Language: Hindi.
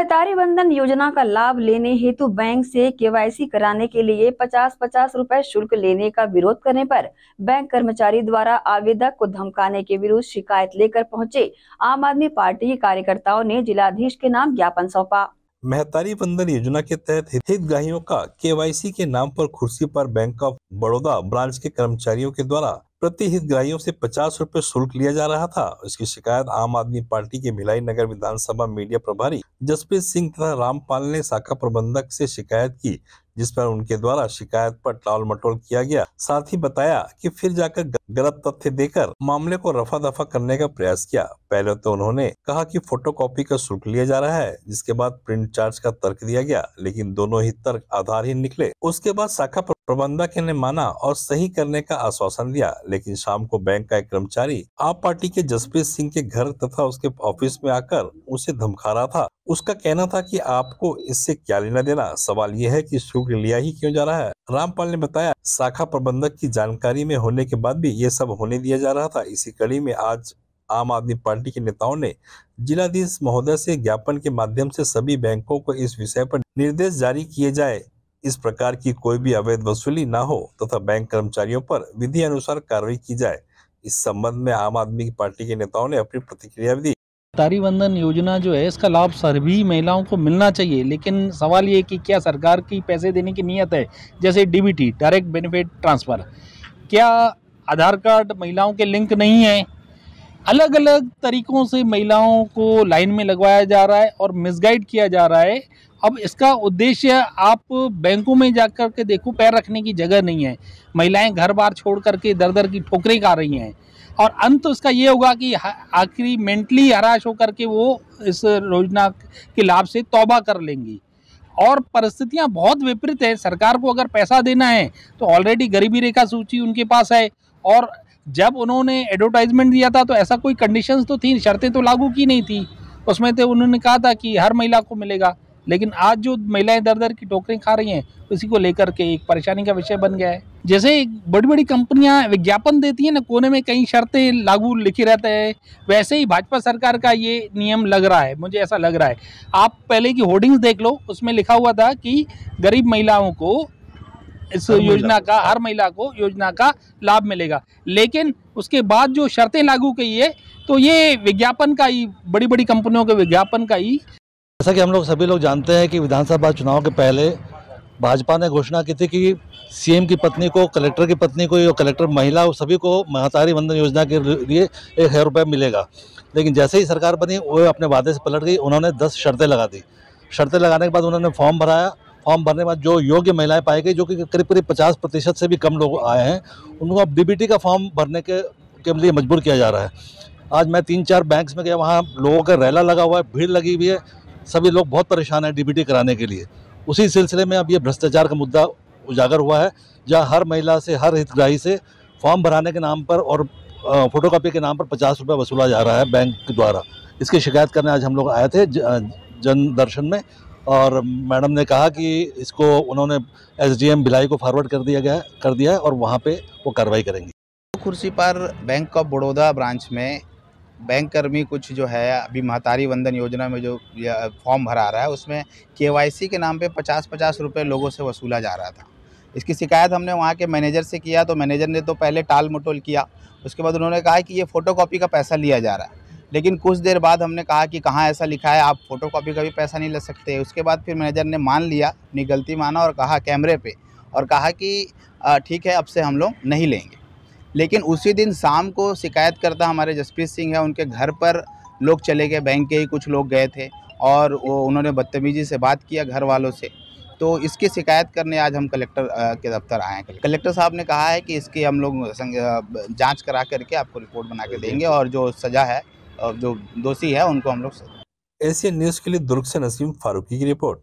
सहकारी बंधन योजना का लाभ लेने हेतु बैंक से केवाईसी कराने के लिए 50-50 रुपए शुल्क लेने का विरोध करने पर बैंक कर्मचारी द्वारा आवेदक को धमकाने के विरुद्ध शिकायत लेकर पहुंचे आम आदमी पार्टी के कार्यकर्ताओं ने जिलाधीश के नाम ज्ञापन सौंपा महतारी बंधन योजना के तहत हितग्राहियों का केवाईसी के नाम पर कुर्सी पर बैंक ऑफ बड़ौदा ब्रांच के कर्मचारियों के द्वारा प्रति हितग्राहियों से पचास रुपए शुल्क लिया जा रहा था इसकी शिकायत आम आदमी पार्टी के भिलाई नगर विधानसभा मीडिया प्रभारी जसप्रीत सिंह तथा रामपाल ने शाखा प्रबंधक से शिकायत की जिस पर उनके द्वारा शिकायत पर टाल मटोल किया गया साथ ही बताया कि फिर जाकर गलत तथ्य देकर मामले को रफा दफा करने का प्रयास किया पहले तो उन्होंने कहा कि फोटोकॉपी का शुल्क लिया जा रहा है जिसके बाद प्रिंट चार्ज का तर्क दिया गया लेकिन दोनों ही तर्क आधारहीन निकले उसके बाद शाखा प्रबंधक ने माना और सही करने का आश्वासन दिया लेकिन शाम को बैंक का एक कर्मचारी आप पार्टी के जसप्रीत सिंह के घर तथा उसके ऑफिस में आकर उसे धमका रहा था उसका कहना था कि आपको इससे क्या लेना देना सवाल यह है कि बच्चों के लिया ही क्यों जा रहा है रामपाल ने बताया शाखा प्रबंधक की जानकारी में होने के बाद भी ये सब होने दिया जा रहा था इसी कड़ी में आज आम आदमी पार्टी के नेताओं ने जिलाधीश महोदय से ज्ञापन के माध्यम से सभी बैंकों को इस विषय पर निर्देश जारी किए जाए इस प्रकार की कोई भी अवैध वसूली ना हो तथा तो बैंक कर्मचारियों पर विधि अनुसार कार्रवाई की जाए इस संबंध में आम आदमी पार्टी के नेताओं ने अपनी प्रतिक्रिया दी तारी वंदन योजना जो है इसका लाभ सभी महिलाओं को मिलना चाहिए लेकिन सवाल ये कि क्या सरकार की पैसे देने की नीयत है जैसे डीबीटी डायरेक्ट बेनिफिट ट्रांसफ़र क्या आधार कार्ड महिलाओं के लिंक नहीं है अलग अलग तरीक़ों से महिलाओं को लाइन में लगवाया जा रहा है और मिसगाइड किया जा रहा है अब इसका उद्देश्य आप बैंकों में जा कर के देखो पैर रखने की जगह नहीं है महिलाएं घर बार छोड़ करके दर दर की ठोकरें खा रही हैं और अंत उसका ये होगा कि आखिरी मेंटली हराश होकर के वो इस योजना के लाभ से तौबा कर लेंगी और परिस्थितियां बहुत विपरीत है सरकार को अगर पैसा देना है तो ऑलरेडी गरीबी रेखा सूची उनके पास है और जब उन्होंने एडवर्टाइजमेंट दिया था तो ऐसा कोई कंडीशंस तो थी शर्तें तो लागू की नहीं थी उसमें तो उन्होंने कहा था कि हर महिला को मिलेगा लेकिन आज जो महिलाएं दर दर की टोकरें खा रही हैं उसी को लेकर के एक परेशानी का विषय बन गया है जैसे बड़ी बड़ी कंपनियां विज्ञापन देती हैं ना कोने में कई शर्तें लागू लिखी रहते हैं वैसे ही भाजपा सरकार का ये नियम लग रहा है मुझे ऐसा लग रहा है आप पहले की होर्डिंग्स देख लो उसमें लिखा हुआ था कि गरीब महिलाओं को इस योजना का हर महिला को योजना का लाभ मिलेगा लेकिन उसके बाद जो शर्तें लागू की है तो ये विज्ञापन का ही बड़ी बड़ी कंपनियों के विज्ञापन का ही जैसा कि हम लोग सभी लोग जानते हैं कि विधानसभा चुनाव के पहले भाजपा ने घोषणा की थी कि सीएम की पत्नी को कलेक्टर की पत्नी को या कलेक्टर महिला सभी को महतारी वंदन योजना के लिए एक हज़ार रुपये मिलेगा लेकिन जैसे ही सरकार बनी वो अपने वादे से पलट गई उन्होंने दस शर्तें लगा दी शर्तें लगाने के बाद उन्होंने फॉर्म भराया फॉर्म भरने के बाद जो योग्य महिलाएं पाई गई जो कि करीब करीब पचास प्रतिशत से भी कम लोग आए हैं उनको अब डीबीटी का फॉर्म भरने के के लिए मजबूर किया जा रहा है आज मैं तीन चार बैंक्स में गया वहाँ लोगों का रैला लगा हुआ है भीड़ लगी हुई है सभी लोग बहुत परेशान हैं डीबीटी कराने के लिए उसी सिलसिले में अब ये भ्रष्टाचार का मुद्दा उजागर हुआ है जहाँ हर महिला से हर हितग्राही से फॉर्म भराने के नाम पर और फोटोकॉपी के नाम पर पचास रुपये वसूला जा रहा है बैंक द्वारा इसकी शिकायत करने आज हम लोग आए थे जन दर्शन में और मैडम ने कहा कि इसको उन्होंने एसडीएम भिलाई को फॉरवर्ड कर दिया गया कर दिया है और वहाँ पे वो कार्रवाई करेंगी कुर्सी पर बैंक ऑफ बड़ौदा ब्रांच में बैंक कर्मी कुछ जो है अभी महतारी वंदन योजना में जो फॉर्म भरा रहा है उसमें केवाईसी के नाम पे पचास पचास रुपये लोगों से वसूला जा रहा था इसकी शिकायत हमने वहाँ के मैनेजर से किया तो मैनेजर ने तो पहले टाल मटोल किया उसके बाद उन्होंने कहा कि ये फ़ोटोकॉपी का पैसा लिया जा रहा है लेकिन कुछ देर बाद हमने कहा कि कहाँ ऐसा लिखा है आप फ़ोटो कॉपी का भी पैसा नहीं ले सकते उसके बाद फिर मैनेजर ने मान लिया अपनी गलती माना और कहा कैमरे पे और कहा कि ठीक है अब से हम लोग नहीं लेंगे लेकिन उसी दिन शाम को शिकायत करता हमारे जसप्रीत सिंह है उनके घर पर लोग चले गए बैंक के ही कुछ लोग गए थे और वो उन्होंने बदतमीज़ी से बात किया घर वालों से तो इसकी शिकायत करने आज हम कलेक्टर के दफ्तर आए हैं कलेक्टर साहब ने कहा है कि इसकी हम लोग जांच करा करके आपको रिपोर्ट बना के देंगे और जो सज़ा है जो दोषी है उनको हम लोग एशियन न्यूज़ के लिए दुर्ग से नसीम फारूकी की रिपोर्ट